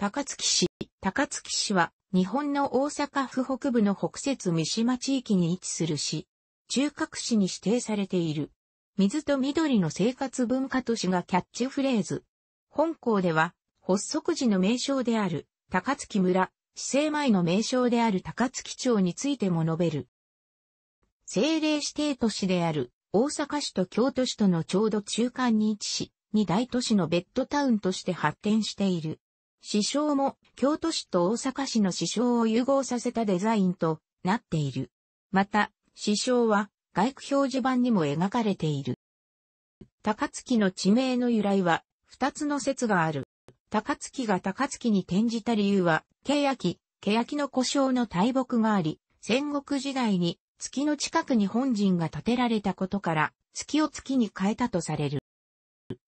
高槻市。高槻市は日本の大阪府北部の北節三島地域に位置する市。中核市に指定されている。水と緑の生活文化都市がキャッチフレーズ。本校では発足時の名称である高槻村、市政前の名称である高槻町についても述べる。政令指定都市である大阪市と京都市とのちょうど中間に位置し、二大都市のベッドタウンとして発展している。市章も京都市と大阪市の市章を融合させたデザインとなっている。また、市章は外区表示板にも描かれている。高槻の地名の由来は二つの説がある。高槻が高槻に転じた理由は、欅、欅の故障の大木があり、戦国時代に月の近くに本陣が建てられたことから、月を月に変えたとされる。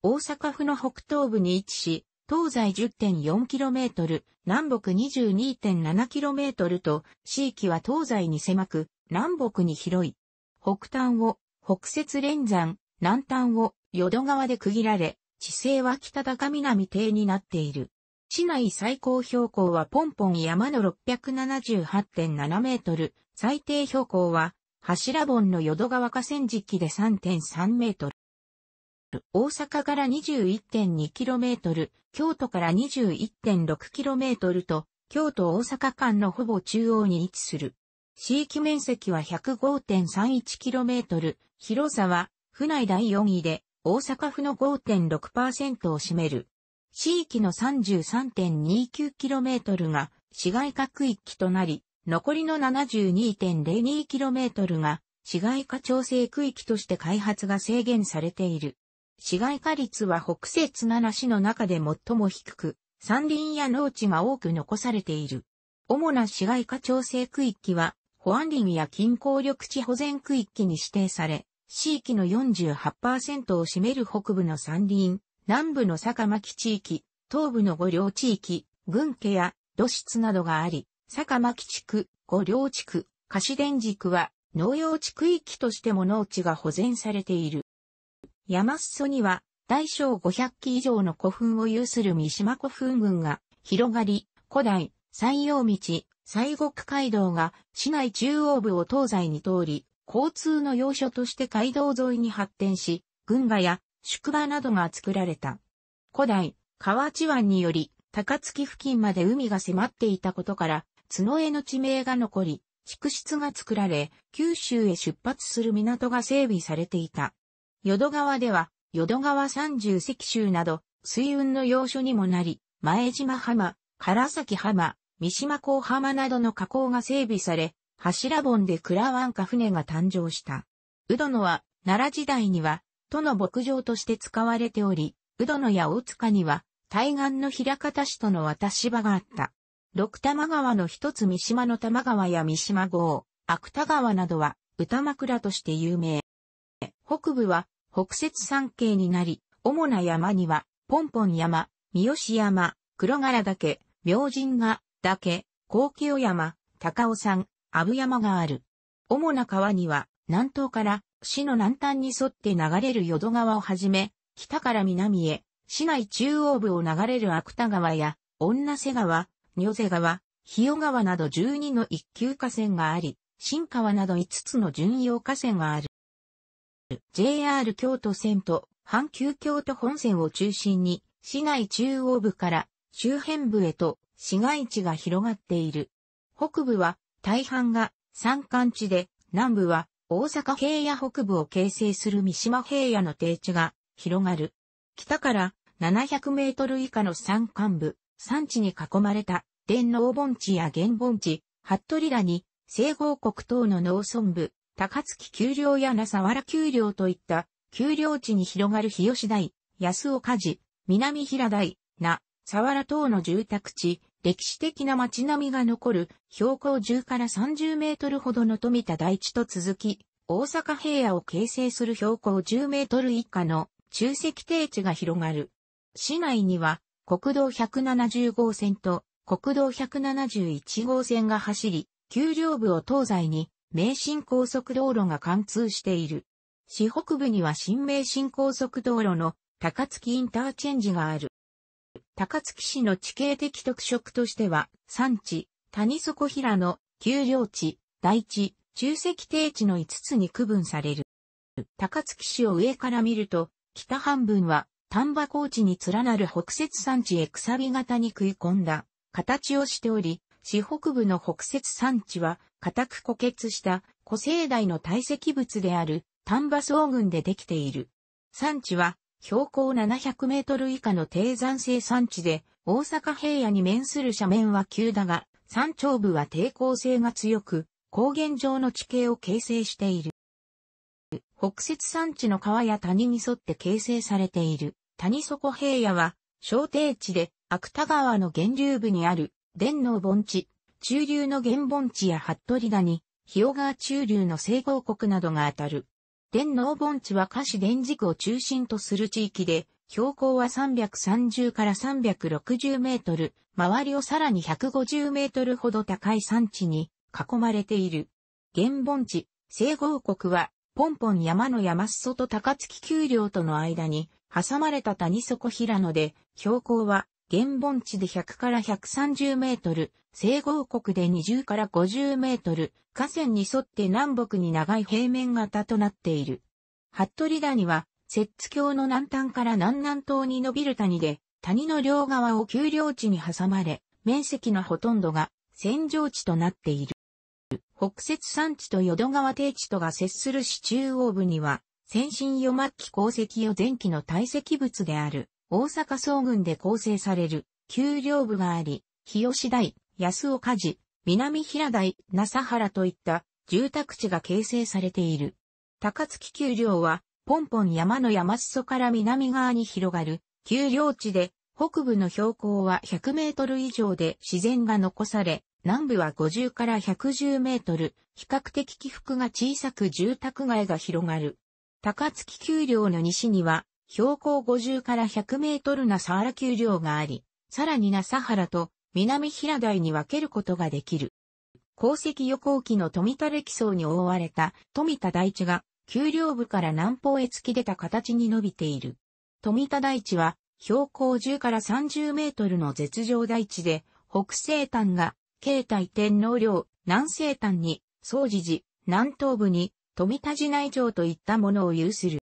大阪府の北東部に位置し、東西 10.4km、南北 22.7km と、地域は東西に狭く、南北に広い。北端を、北節連山、南端を、淀川で区切られ、地勢は北高南低になっている。市内最高標高はポンポン山の678.7メートル、最低標高は、柱本の淀川河川敷で3.3メートル。大阪から 21.2km、京都から 21.6km と、京都大阪間のほぼ中央に位置する。地域面積は 105.31km、広さは、府内第4位で、大阪府の5.6%を占める。地域の 33.29km が市街化区域となり、残りの 72.02km が市街化調整区域として開発が制限されている。市街化率は北西津7市の中で最も低く、山林や農地が多く残されている。主な市街化調整区域は、保安林や近郊緑地保全区域に指定され、地域の48%を占める北部の山林、南部の坂巻地域、東部の五稜地域、軍家や土質などがあり、坂巻地区、五稜地区、貸電軸は農用地区域としても農地が保全されている。山裾には、大小500基以上の古墳を有する三島古墳群が広がり、古代、山陽道、西国街道が市内中央部を東西に通り、交通の要所として街道沿いに発展し、群馬や宿場などが作られた。古代、河内湾により、高槻付近まで海が迫っていたことから、角江の地名が残り、宿室が作られ、九州へ出発する港が整備されていた。淀川では、淀川三十石州など、水運の要所にもなり、前島浜、唐崎浜、三島港浜などの河口が整備され、柱本で倉湾か船が誕生した。うどのは、奈良時代には、都の牧場として使われており、うどのや大塚には、対岸の平方市との渡し場があった。六玉川の一つ三島の玉川や三島郷、芥川などは、歌枕として有名。北部は北雪山系になり、主な山には、ポンポン山、三好山、黒柄岳、明神ヶ岳、高清山、高尾山、阿武山がある。主な川には、南東から市の南端に沿って流れる淀川をはじめ、北から南へ、市内中央部を流れる芥川や、女瀬川、女瀬川、日与川など12の一級河川があり、新川など5つの巡洋河川がある。JR 京都線と阪急京都本線を中心に、市内中央部から周辺部へと市街地が広がっている。北部は大半が山間地で、南部は大阪平野北部を形成する三島平野の低地が広がる。北から700メートル以下の山間部、山地に囲まれた天皇盆地や原盆地、服部に、西郷国等の農村部、高槻丘陵や那佐原丘陵といった丘陵地に広がる日吉台、安岡寺、南平台、那、佐原等の住宅地、歴史的な街並みが残る標高10から30メートルほどの富田台地と続き、大阪平野を形成する標高10メートル以下の中石低地が広がる。市内には国道170号線と国道171号線が走り、丘陵部を東西に名神高速道路が貫通している。市北部には新名神高速道路の高槻インターチェンジがある。高槻市の地形的特色としては、山地、谷底平野、丘陵地、大地、中石低地の5つに区分される。高槻市を上から見ると、北半分は丹波高地に連なる北雪山地へくさび型に食い込んだ形をしており、市北部の北雪山地は固く固結した古生代の堆積物である丹波草群でできている。産地は標高700メートル以下の低山生産地で、大阪平野に面する斜面は急だが、山頂部は抵抗性が強く、高原上の地形を形成している。北節山地の川や谷に沿って形成されている谷底平野は、小低地で芥川の源流部にある、伝農盆地、中流の原盆地や服部谷、日尾川中流の西郷国などが当たる。天皇盆地は下市電軸を中心とする地域で、標高は330から360メートル、周りをさらに150メートルほど高い山地に囲まれている。原盆地、西郷国は、ポンポン山の山裾と高槻丘陵との間に、挟まれた谷底平野で、標高は原本地で100から130メートル、西郷国で20から50メートル、河川に沿って南北に長い平面型となっている。服部谷は、摂津峡の南端から南南東に伸びる谷で、谷の両側を丘陵地に挟まれ、面積のほとんどが扇状地となっている。北摂山地と淀川低地とが接する市中央部には、先進余末期鉱石を前期の堆積物である大阪総軍で構成される、丘陵部があり、日吉台、安岡寺、南平台、那佐原といった住宅地が形成されている。高槻丘陵は、ポンポン山の山裾から南側に広がる、丘陵地で、北部の標高は100メートル以上で自然が残され、南部は50から110メートル、比較的起伏が小さく住宅街が広がる。高槻丘陵の西には、標高50から100メートルなサハラ丘陵があり、さらになサハラと南平台に分けることができる。鉱石予行期の富田歴層に覆われた富田台地が丘陵部から南方へ突き出た形に伸びている。富田台地は標高10から30メートルの絶上台地で、北西端が慶太天皇陵、南西端に総持寺、南東部に富田寺内城といったものを有する。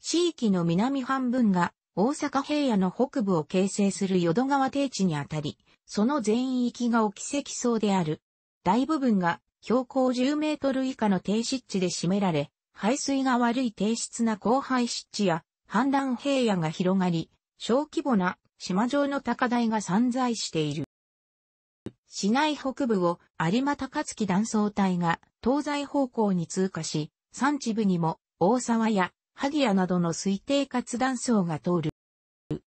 地域の南半分が大阪平野の北部を形成する淀川低地にあたり、その全域がき積層である。大部分が標高10メートル以下の低湿地で占められ、排水が悪い低質な荒廃湿地や氾濫平野が広がり、小規模な島状の高台が散在している。市内北部を有馬高槻断層帯が東西方向に通過し、山地部にも大沢や萩谷などの推定活断層が通る。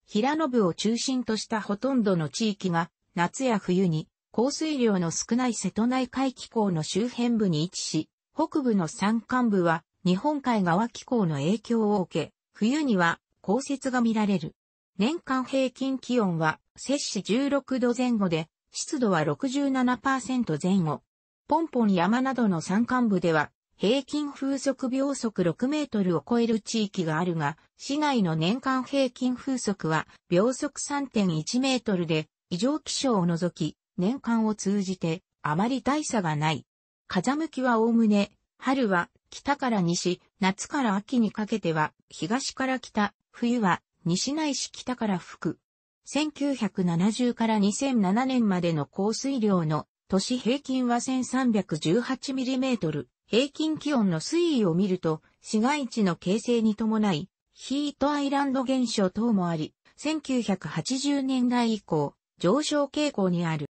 平野部を中心としたほとんどの地域が、夏や冬に、降水量の少ない瀬戸内海気候の周辺部に位置し、北部の山間部は、日本海側気候の影響を受け、冬には降雪が見られる。年間平均気温は、摂氏16度前後で、湿度は67%前後。ポンポン山などの山間部では、平均風速秒速6メートルを超える地域があるが、市内の年間平均風速は秒速3.1メートルで、異常気象を除き、年間を通じてあまり大差がない。風向きはおおむね、春は北から西、夏から秋にかけては東から北、冬は西内市北から吹く。1970から2007年までの降水量の都市平均は 1318mm。平均気温の推移を見ると、市街地の形成に伴い、ヒートアイランド現象等もあり、1980年代以降、上昇傾向にある。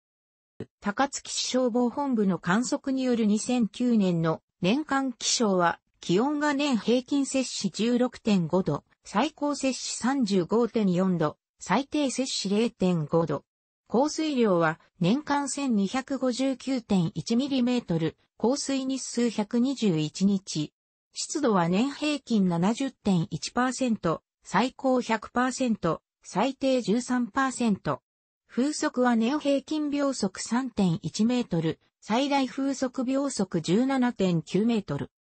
高槻市消防本部の観測による2009年の年間気象は、気温が年平均摂氏16.5度、最高摂氏35.4度、最低摂氏0.5度、降水量は年間 1259.1mm、降水日数121日。湿度は年平均70.1%、最高100%、最低13%。風速は年平均秒速3.1メートル、最大風速秒速17.9メートル。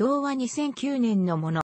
表は2009年のもの。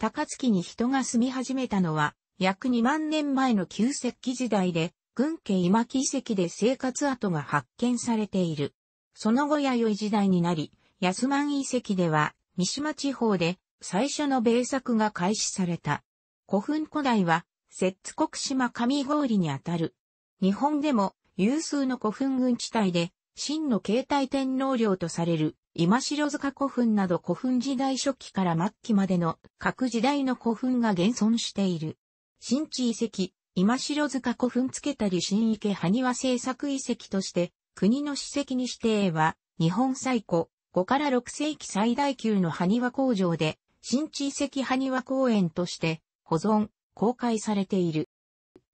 高槻に人が住み始めたのは、約2万年前の旧石器時代で、軍家今木遺跡で生活跡が発見されている。その後弥生時代になり、安満遺跡では、三島地方で最初の米作が開始された。古墳古代は、摂津国島上郡にあたる。日本でも有数の古墳群地帯で、真の携帯天皇陵とされる今城塚古墳など古墳時代初期から末期までの各時代の古墳が現存している。新地遺跡、今城塚古墳付けたり新池埴輪製作遺跡として、国の史跡に指定は、日本最古、5から6世紀最大級の埴輪工場で、新地遺跡埴輪公園として、保存、公開されている。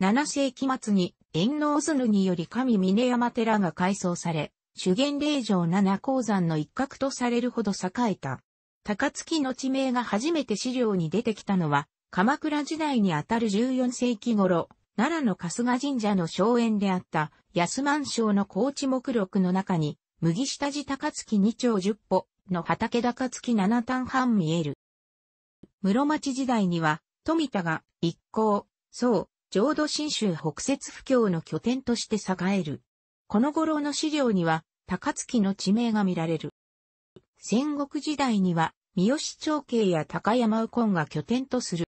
7世紀末に、遠納図により神峰山寺が改装され、修験霊場七鉱山の一角とされるほど栄えた。高槻の地名が初めて資料に出てきたのは、鎌倉時代にあたる14世紀頃、奈良の春日神社の荘園であった安満省の高知目録の中に、麦下地高月2丁10歩の畑高月7単半見える。室町時代には、富田が一行、宋、浄土真宗北節布教の拠点として栄える。この頃の資料には、高月の地名が見られる。戦国時代には、三好長慶や高山右近が拠点とする。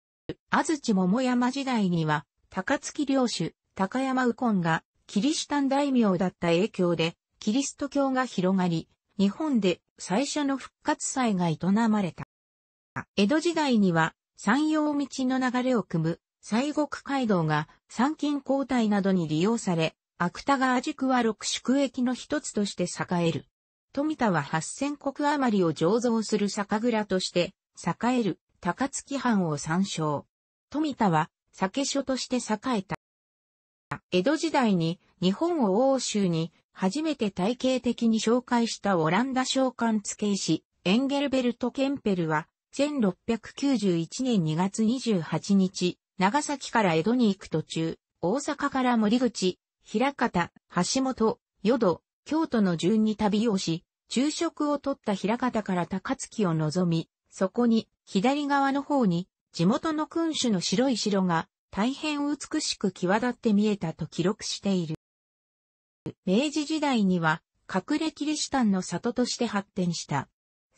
安土桃山時代には、高槻領主、高山右近が、キリシタン大名だった影響で、キリスト教が広がり、日本で最初の復活祭が営まれた。江戸時代には、山陽道の流れを組む、西国街道が、参勤交代などに利用され、芥川宿は六宿駅の一つとして栄える。富田は八千国余りを醸造する酒蔵として、栄える高槻藩を参照。富田は、酒所として栄えた。江戸時代に日本を欧州に初めて体系的に紹介したオランダ商館付け師、エンゲルベルト・ケンペルは、1691年2月28日、長崎から江戸に行く途中、大阪から森口、平方、橋本、淀、京都の順に旅をし、昼食を取った平方から高槻を望み、そこに、左側の方に、地元の君主の白い城が、大変美しく際立って見えたと記録している。明治時代には、隠れキリシタンの里として発展した。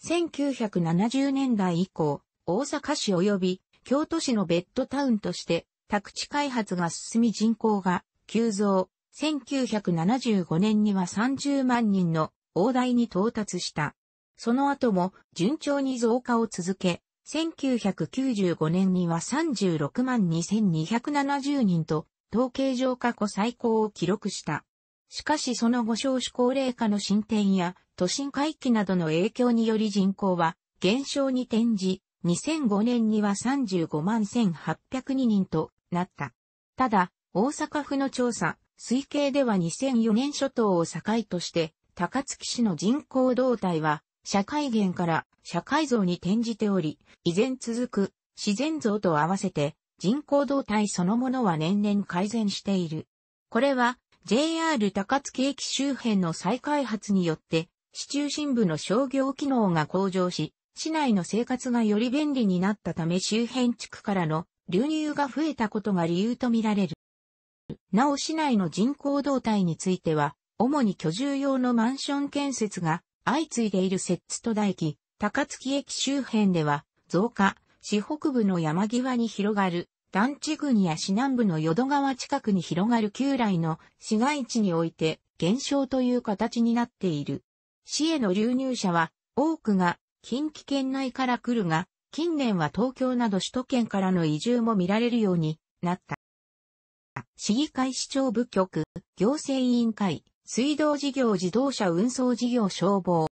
1970年代以降、大阪市及び京都市のベッドタウンとして宅地開発が進み人口が急増。1975年には30万人の大台に到達した。その後も順調に増加を続け、1995年には36万2270人と、統計上過去最高を記録した。しかしその後少子高齢化の進展や都心回帰などの影響により人口は減少に転じ、2005年には35万1802人となった。ただ、大阪府の調査、推計では2004年初頭を境として、高槻市の人口動態は社会源から社会像に転じており、依然続く自然像と合わせて人口動態そのものは年々改善している。これは JR 高槻駅周辺の再開発によって市中心部の商業機能が向上し、市内の生活がより便利になったため周辺地区からの流入が増えたことが理由とみられる。なお市内の人口動態については、主に居住用のマンション建設が相次いでいる摂津戸田駅、高槻駅周辺では、増加、市北部の山際に広がる、団地群や市南部の淀川近くに広がる旧来の市街地において、減少という形になっている。市への流入者は、多くが近畿圏内から来るが、近年は東京など首都圏からの移住も見られるようになった。市議会市長部局、行政委員会、水道事業自動車運送事業消防。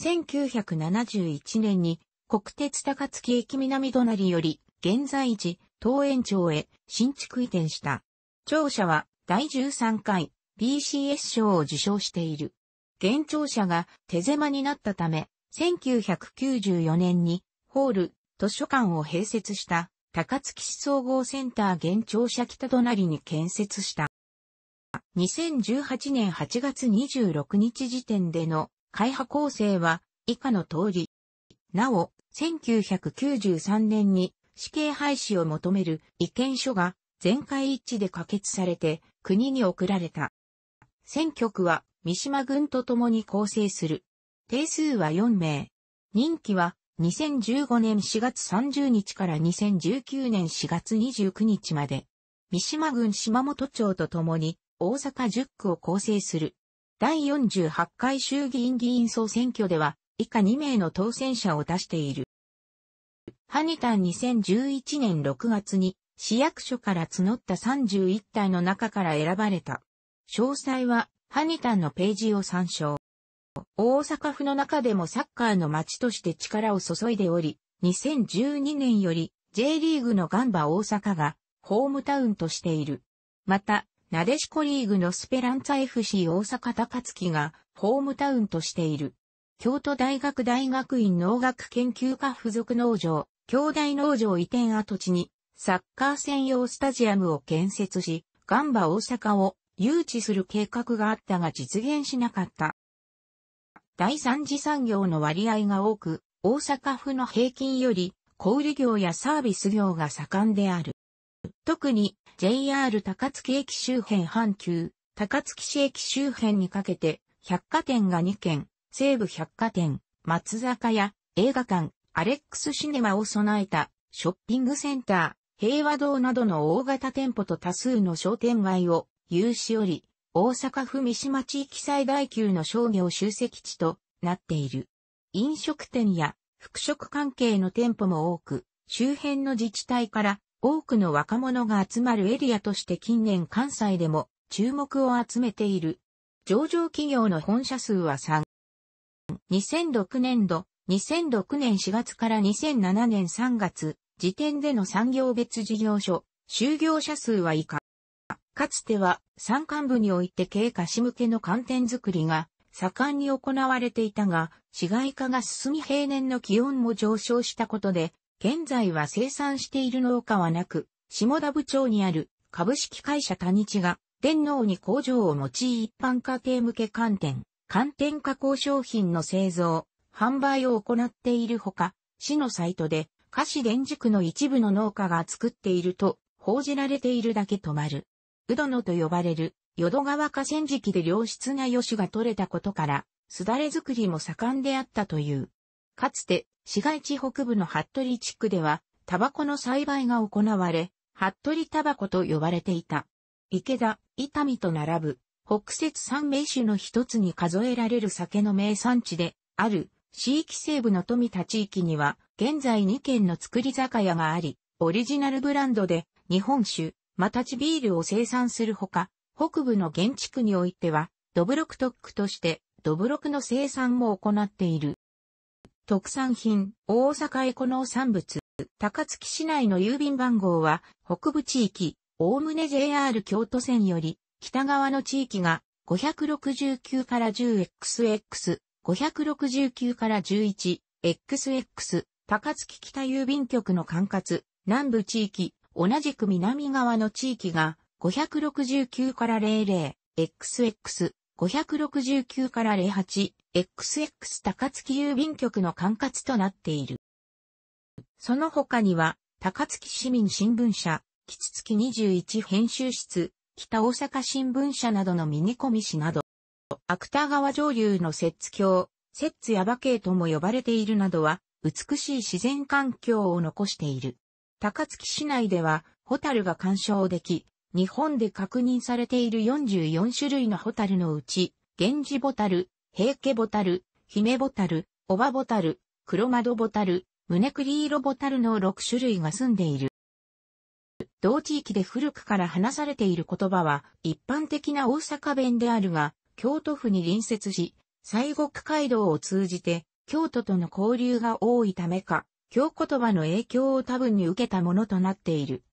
1971年に国鉄高槻駅南隣より現在時東園町へ新築移転した。庁舎は第13回 BCS 賞を受賞している。現庁舎が手狭になったため、1994年にホール、図書館を併設した高槻市総合センター現庁舎北隣に建設した。2018年8月26日時点での会派構成は以下の通り。なお、1993年に死刑廃止を求める意見書が全会一致で可決されて国に送られた。選挙区は三島軍と共に構成する。定数は4名。任期は2015年4月30日から2019年4月29日まで。三島郡島本町と共に大阪10区を構成する。第48回衆議院議員総選挙では、以下2名の当選者を出している。ハニタン2011年6月に市役所から募った31体の中から選ばれた。詳細はハニタンのページを参照。大阪府の中でもサッカーの街として力を注いでおり、2012年より J リーグのガンバ大阪がホームタウンとしている。また、なでしこリーグのスペランツァ FC 大阪高槻がホームタウンとしている。京都大学大学院農学研究科附属農場、京大農場移転跡地にサッカー専用スタジアムを建設し、ガンバ大阪を誘致する計画があったが実現しなかった。第三次産業の割合が多く、大阪府の平均より小売業やサービス業が盛んである。特に JR 高槻駅周辺阪急、高槻市駅周辺にかけて、百貨店が2軒、西武百貨店、松坂屋、映画館、アレックスシネマを備えた、ショッピングセンター、平和堂などの大型店舗と多数の商店街を、有しより、大阪府三島地域最大級の商業集積地となっている。飲食店や服飾関係の店舗も多く、周辺の自治体から多くの若者が集まるエリアとして近年関西でも注目を集めている。上場企業の本社数は3。2006年度、2006年4月から2007年3月、時点での産業別事業所、就業者数は以下。かつては山間部において経過し向けの観点づくりが盛んに行われていたが、市街化が進み平年の気温も上昇したことで、現在は生産している農家はなく、下田部町にある株式会社谷地が、天皇に工場を用い一般家庭向け寒天、寒天加工商品の製造、販売を行っているほか、市のサイトで、菓子連軸の一部の農家が作っていると報じられているだけ止まる。うどのと呼ばれる、淀川河川敷で良質なヨシが取れたことから、すだれ作りも盛んであったという。かつて、市街地北部の服部地区では、タバコの栽培が行われ、服部タバコと呼ばれていた。池田、伊丹と並ぶ、北節三名種の一つに数えられる酒の名産地である、市域西部の富田地域には、現在2軒の作り酒屋があり、オリジナルブランドで、日本酒、マタチビールを生産するほか、北部の現地区においては、ドブロク特区として、ドブロクの生産も行っている。特産品、大阪エコ農産物、高槻市内の郵便番号は、北部地域、おおむね JR 京都線より、北側の地域が、569から 10XX、569から 11XX、高槻北郵便局の管轄、南部地域、同じく南側の地域が、569から 00XX、569から08、XX 高槻郵便局の管轄となっている。その他には、高槻市民新聞社、吉月21編集室、北大阪新聞社などのミニコミ誌など、芥川上流の摂津橋、摂津ヤバ系とも呼ばれているなどは、美しい自然環境を残している。高槻市内では、ホタルが鑑賞でき、日本で確認されている44種類のホタルのうち、源氏ボタル、平家ボタル、姫ボタル、オバボタル、黒窓ボタル、胸栗色ボタルの6種類が住んでいる。同地域で古くから話されている言葉は一般的な大阪弁であるが、京都府に隣接し、西国街道を通じて京都との交流が多いためか、京言葉の影響を多分に受けたものとなっている。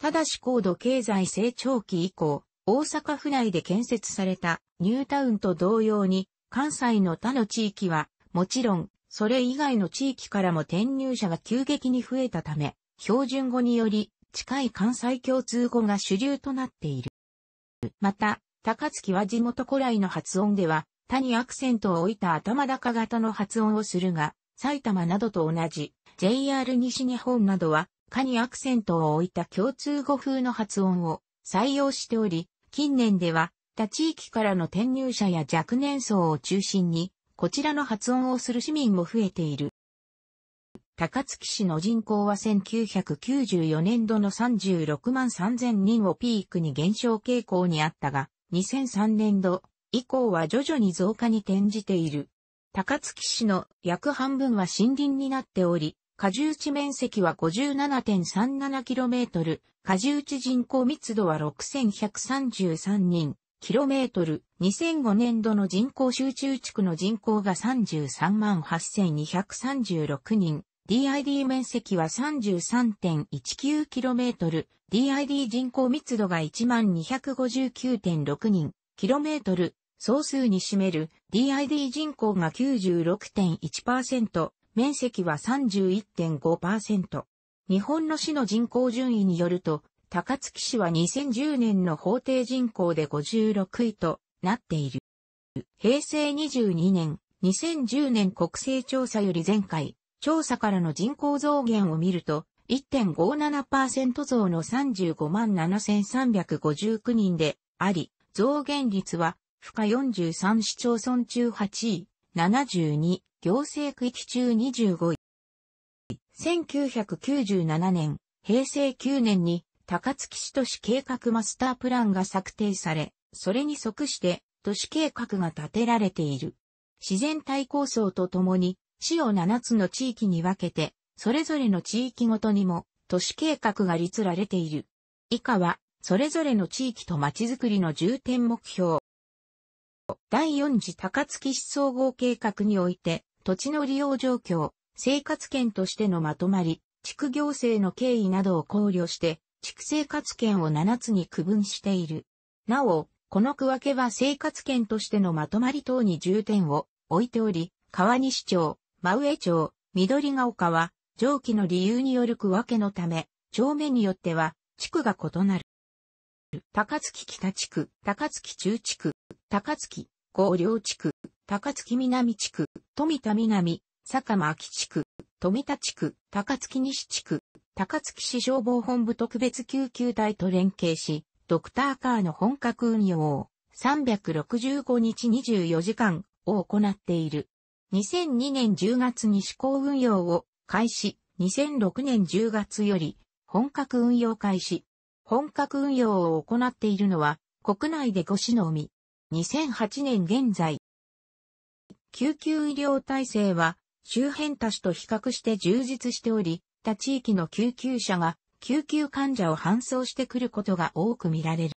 ただし高度経済成長期以降、大阪府内で建設されたニュータウンと同様に関西の他の地域は、もちろん、それ以外の地域からも転入者が急激に増えたため、標準語により、近い関西共通語が主流となっている。また、高槻は地元古来の発音では、他にアクセントを置いた頭高型の発音をするが、埼玉などと同じ、JR 西日本などは、他にアクセントを置いた共通語風の発音を採用しており、近年ではった地域からの転入者や若年層を中心に、こちらの発音をする市民も増えている。高槻市の人口は1994年度の36万3000人をピークに減少傾向にあったが、2003年度以降は徐々に増加に転じている。高槻市の約半分は森林になっており、荷重地面積は 57.37km、荷重地人口密度は6133人、km、2005年度の人口集中地区の人口が33万8236人、DID 面積は 33.19km、DID 人口密度が1259.6人、km、総数に占める DID 人口が96.1%、面積は31.5%。日本の市の人口順位によると、高槻市は2010年の法定人口で56位となっている。平成22年、2010年国勢調査より前回、調査からの人口増減を見ると、1.57%増の35万7359人であり、増減率は、負荷43市町村中8位、72、行政区域中25位。1997年、平成9年に高槻市都市計画マスタープランが策定され、それに即して都市計画が立てられている。自然体構想とともに、市を7つの地域に分けて、それぞれの地域ごとにも都市計画が立られている。以下は、それぞれの地域とまちづくりの重点目標。第4次高槻市総合計画において、土地の利用状況、生活圏としてのまとまり、地区行政の経緯などを考慮して、畜生活圏を7つに区分している。なお、この区分けは生活圏としてのまとまり等に重点を置いており、川西町、真上町、緑ヶ丘は、上記の理由による区分けのため、町名によっては、地区が異なる。高槻北地区、高槻中地区、高槻、高陵地区、高槻南地区、富田南、坂間秋地区、富田地区、高槻西地区、高槻市消防本部特別救急隊と連携し、ドクターカーの本格運用を365日24時間を行っている。2002年10月に試行運用を開始、2006年10月より本格運用開始。本格運用を行っているのは国内で5市のみ。2008年現在。救急医療体制は周辺多市と比較して充実しており、った地域の救急車が救急患者を搬送してくることが多く見られる。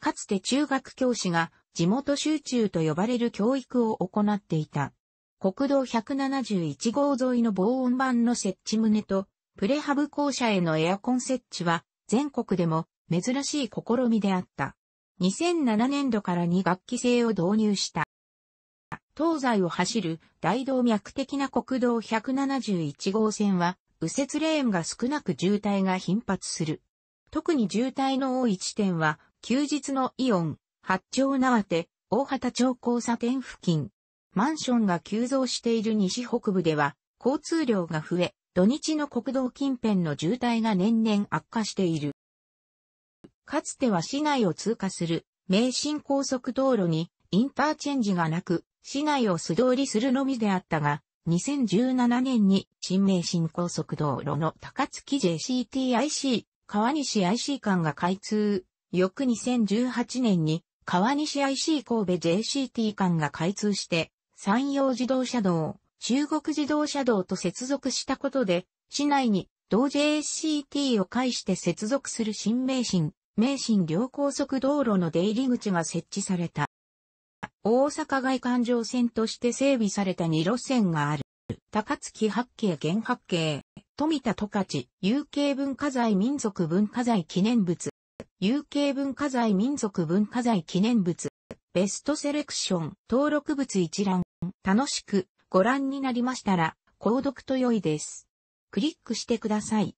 かつて中学教師が地元集中と呼ばれる教育を行っていた。国道171号沿いの防音板の設置棟とプレハブ校舎へのエアコン設置は全国でも珍しい試みであった。2007年度から2学期制を導入した。東西を走る大動脈的な国道171号線は右折レーンが少なく渋滞が頻発する。特に渋滞の多い地点は、休日のイオン、八丁縄手、大畑町交差点付近。マンションが急増している西北部では、交通量が増え、土日の国道近辺の渋滞が年々悪化している。かつては市内を通過する名神高速道路にインターチェンジがなく、市内を素通りするのみであったが、2017年に新名神高速道路の高槻 JCTIC、川西 IC 間が開通。翌2018年に川西 IC 神戸 JCT 間が開通して、山陽自動車道、中国自動車道と接続したことで、市内に同 JCT を介して接続する新名神、名神両高速道路の出入り口が設置された。大阪外環状線として整備された2路線がある。高槻八景原八景、富田十勝、有形文化財民族文化財記念物、有形文化財民族文化財記念物、ベストセレクション、登録物一覧、楽しくご覧になりましたら、購読と良いです。クリックしてください。